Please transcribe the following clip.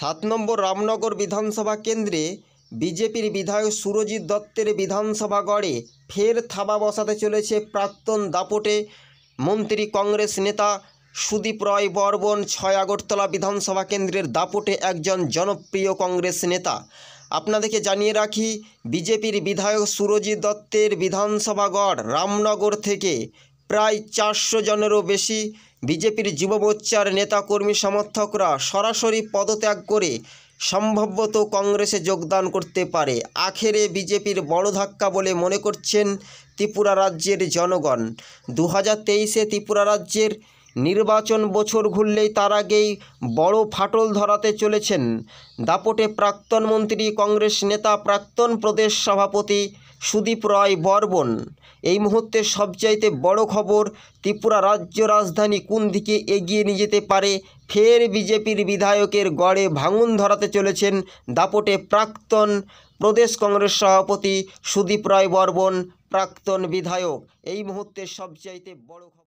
সাত নম্বর রামনগর বিধানসভা কেন্দ্রে বিজেপির বিধায়ক সুরজিৎ দত্তের বিধানসভা গড়ে ফের থাবা বসাতে চলেছে প্রাক্তন দাপটে মন্ত্রী কংগ্রেস নেতা সুদীপ রয় বর্বন ছয় আগরতলা বিধানসভা কেন্দ্রের দাপটে একজন জনপ্রিয় কংগ্রেস নেতা আপনাদেরকে জানিয়ে রাখি বিজেপির বিধায়ক সুরজিৎ দত্তের বিধানসভা গড় রামনগর থেকে প্রায় চারশো জনেরও বেশি বিজেপির যুব মোর্চার নেতাকর্মী সমর্থকরা সরাসরি পদত্যাগ করে সম্ভবত কংগ্রেসে যোগদান করতে পারে আখেরে বিজেপির বড় ধাক্কা বলে মনে করছেন ত্রিপুরা রাজ্যের জনগণ দু হাজার তেইশে ত্রিপুরা রাজ্যের নির্বাচন বছর ঘুরলেই তার আগেই বড় ফাটল ধরাতে চলেছেন দাপটে প্রাক্তন মন্ত্রী কংগ্রেস নেতা প্রাক্তন প্রদেশ সভাপতি সুদীপ রায় বর্বন এই মুহূর্তে সবচাইতে বড় খবর ত্রিপুরা রাজ্য রাজধানী কোন দিকে এগিয়ে নিয়ে যেতে পারে ফের বিজেপির বিধায়কের গড়ে ভাঙন ধরাতে চলেছেন দাপটে প্রাক্তন প্রদেশ কংগ্রেস সভাপতি সুদীপ রায় বর্মন প্রাক্তন বিধায়ক এই মুহূর্তে সবচাইতে বড় খবর